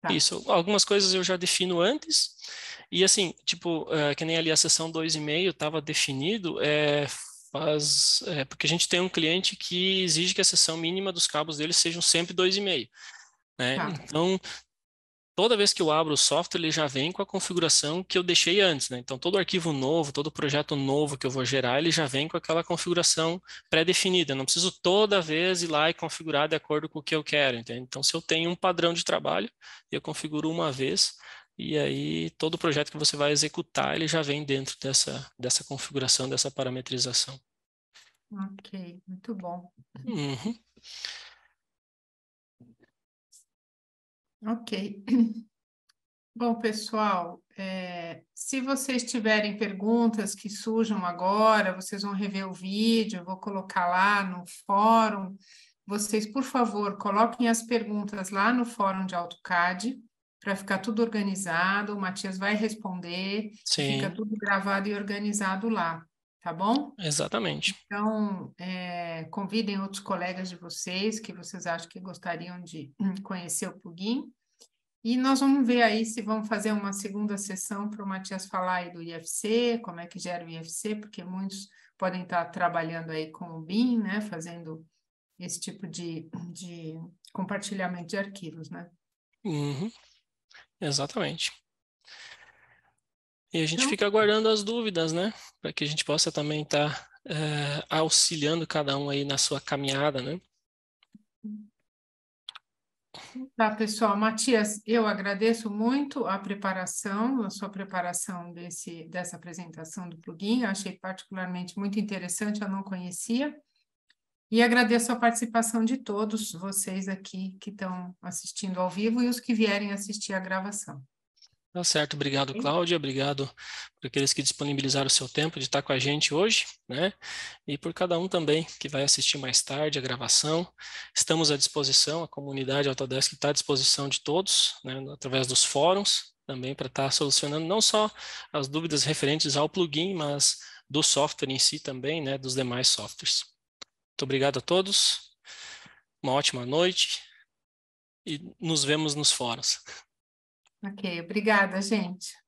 Tá. Isso. Algumas coisas eu já defino antes. E assim, tipo, eh, que nem ali a sessão 2,5 estava definido, é, faz, é, porque a gente tem um cliente que exige que a sessão mínima dos cabos dele sejam sempre 2,5. Né? Tá. Então, toda vez que eu abro o software, ele já vem com a configuração que eu deixei antes, né? Então, todo arquivo novo, todo projeto novo que eu vou gerar, ele já vem com aquela configuração pré-definida. Não preciso toda vez ir lá e configurar de acordo com o que eu quero, entende? Então, se eu tenho um padrão de trabalho, eu configuro uma vez e aí todo projeto que você vai executar, ele já vem dentro dessa, dessa configuração, dessa parametrização. Ok, muito bom. Uhum. Ok. [clears throat] Bom, pessoal, é, se vocês tiverem perguntas que surjam agora, vocês vão rever o vídeo, eu vou colocar lá no fórum. Vocês, por favor, coloquem as perguntas lá no fórum de AutoCAD, para ficar tudo organizado. O Matias vai responder, Sim. fica tudo gravado e organizado lá, tá bom? Exatamente. Então, é, convidem outros colegas de vocês que vocês acham que gostariam de [clears throat] conhecer o plugin e nós vamos ver aí se vamos fazer uma segunda sessão para o Matias falar aí do IFC, como é que gera o IFC, porque muitos podem estar trabalhando aí com o BIM, né, fazendo esse tipo de, de compartilhamento de arquivos, né? Uhum. Exatamente. E a gente então fica aguardando as dúvidas, né? Para que a gente possa também estar tá, é, auxiliando cada um aí na sua caminhada, né? Uhum. Tá, pessoal. Matias, eu agradeço muito a preparação, a sua preparação desse, dessa apresentação do plugin. Eu achei particularmente muito interessante, eu não conhecia. E agradeço a participação de todos vocês aqui que estão assistindo ao vivo e os que vierem assistir a gravação. Tá certo, obrigado, Cláudia, obrigado por aqueles que disponibilizaram o seu tempo de estar com a gente hoje, né? E por cada um também que vai assistir mais tarde a gravação. Estamos à disposição, a comunidade Autodesk está à disposição de todos, né? através dos fóruns também para estar solucionando não só as dúvidas referentes ao plugin, mas do software em si também, né? Dos demais softwares. Muito obrigado a todos, uma ótima noite e nos vemos nos fóruns. Ok, obrigada, gente.